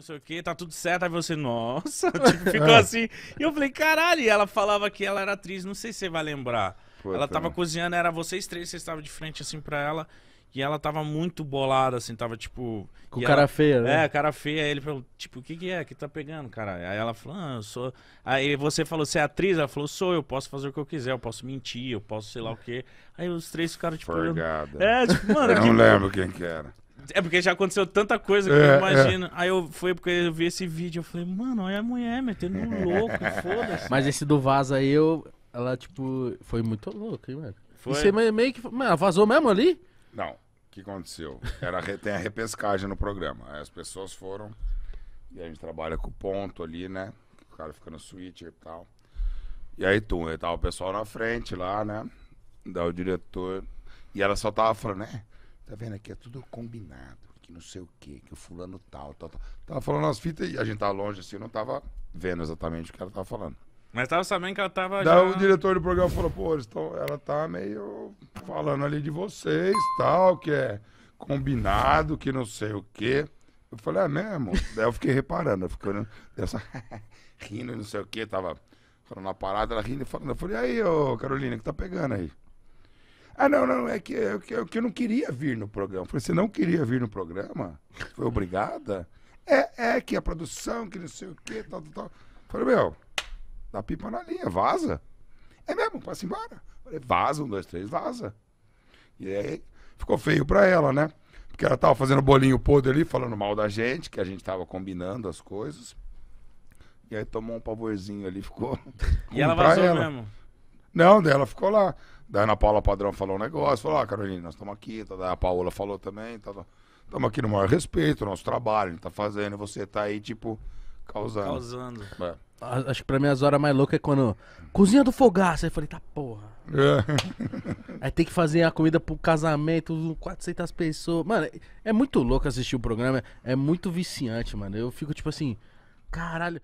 não sei o que, tá tudo certo. Aí você, nossa, tipo, ficou é. assim. E eu falei, caralho, e ela falava que ela era atriz, não sei se você vai lembrar. ela tava cozinhando, era vocês três, vocês estavam de frente assim pra ela. E ela tava muito bolada, assim, tava tipo. Com cara ela... feia, né? É, cara feia. Aí ele falou, tipo, o que que é? que tá pegando, cara? Aí ela falou, ah, eu sou. Aí você falou, você é atriz? Ela falou, sou, eu posso fazer o que eu quiser, eu posso mentir, eu posso sei lá o quê. Aí os três ficaram, tipo. Forgada. É, tipo, mano. Eu não lembro quem que era. É porque já aconteceu tanta coisa que é, eu é. imagino. É. Aí eu fui porque eu vi esse vídeo, eu falei, mano, olha a mulher metendo um louco, foda-se. Mas esse do vaso aí, eu. Ela, tipo, foi muito louca, hein, mano? Foi. Você meio que. Mano, vazou mesmo ali? Não. O que aconteceu? Era, tem a repescagem no programa. Aí as pessoas foram. E a gente trabalha com o ponto ali, né? O cara fica no switch e tal. E aí, tu, aí tava o pessoal na frente lá, né? Da o diretor. E ela só tava falando, né? Tá vendo aqui? É tudo combinado, que não sei o quê, que o fulano tal, tal, tal. Tava falando as fitas e a gente tava tá longe assim, eu não tava vendo exatamente o que ela tava falando. Mas tava sabendo que ela tava. Daí já... o diretor do programa falou, pô, então ela tá meio falando ali de vocês, tal, que é combinado, que não sei o quê. Eu falei, é ah, mesmo? Daí eu fiquei reparando, eu fiquei olhando, essa rindo, não sei o quê, tava falando uma parada, ela rindo e falando. Eu falei, aí, ô Carolina, que tá pegando aí? Ah, não, não, é que, é, que, é que eu não queria vir no programa. Eu falei, você não queria vir no programa? Foi obrigada? É, é que a produção, que não sei o quê, tal, tal, tal. falei, meu, dá pipa na linha, vaza. É mesmo, passa embora. falei, vaza, um, dois, três, vaza. E aí ficou feio pra ela, né? Porque ela tava fazendo bolinho podre ali, falando mal da gente, que a gente tava combinando as coisas. E aí tomou um pavorzinho ali, ficou. E ela vazou ela. mesmo? Não, dela ficou lá a Ana Paula Padrão falou um negócio, falou, ah, Carolina, nós estamos aqui, tá, a Paola falou também, tá, tá. estamos aqui no maior respeito, nosso trabalho, a gente tá fazendo, você tá aí, tipo, causando. Causando. É. Acho que pra mim as horas mais loucas é quando. Cozinha do fogaço. Aí eu falei, tá porra. É. Aí tem que fazer a comida pro casamento, 400 pessoas. Mano, é muito louco assistir o programa, é muito viciante, mano. Eu fico tipo assim, caralho.